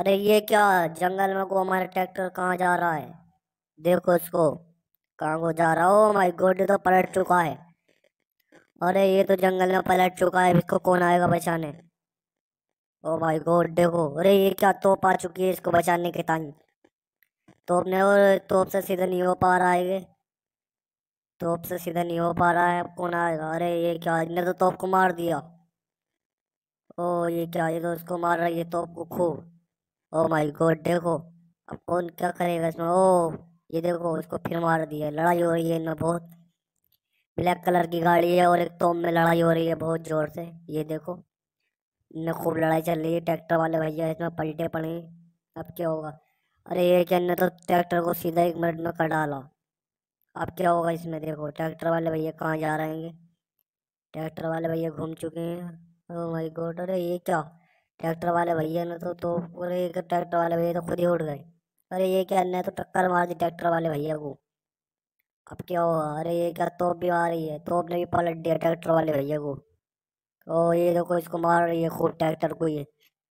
अरे ये क्या जंगल में को हमारे ट्रैक्टर कहाँ जा रहा है देखो इसको कहाँ को जा रहा हो माई गोड तो पलट चुका है अरे ये तो जंगल में पलट चुका है इसको कौन आएगा बचाने ओ भाई गोड देखो अरे ये क्या तोप आ चुकी है इसको बचाने के टाइम तोप ने और तोप से सीधा नहीं हो पा रहा है ये तोप से सीधा नहीं हो पा रहा है कौन आएगा अरे ये क्या इन्हें तो तोप को मार दिया ओ ये क्या ये तो उसको मार रहा है ये तोप को खूब ओ माय गॉड देखो अब कौन क्या करेगा इसमें ओ oh, ये देखो उसको फिर मार दिया लड़ाई हो रही है इनमें बहुत ब्लैक कलर की गाड़ी है और एक तोम में लड़ाई हो रही है बहुत ज़ोर से ये देखो इनमें खूब लड़ाई चल रही है ट्रैक्टर वाले भैया इसमें पलटे पड़े अब क्या होगा अरे ये क्या तो ट्रैक्टर को सीधा एक मिनट में कर डाला अब क्या होगा इसमें देखो ट्रैक्टर वाले भैया कहाँ जा रहे हैं ट्रैक्टर वाले भैया घूम चुके हैं ओ माय गॉड अरे ये क्या ट्रैक्टर वाले भैया ने तो तो पूरे ट्रैक्टर वाले भैया तो खुद ही उठ गए अरे ये क्या ने तो टक्कर मार दी ट्रैक्टर वाले भैया को अब क्या हुआ अरे ये क्या तोप भी आ रही है तोप ने भी पलट दिया ट्रैक्टर वाले भैया को ओ तो ये देखो इसको मार रही है खूब ट्रैक्टर को ये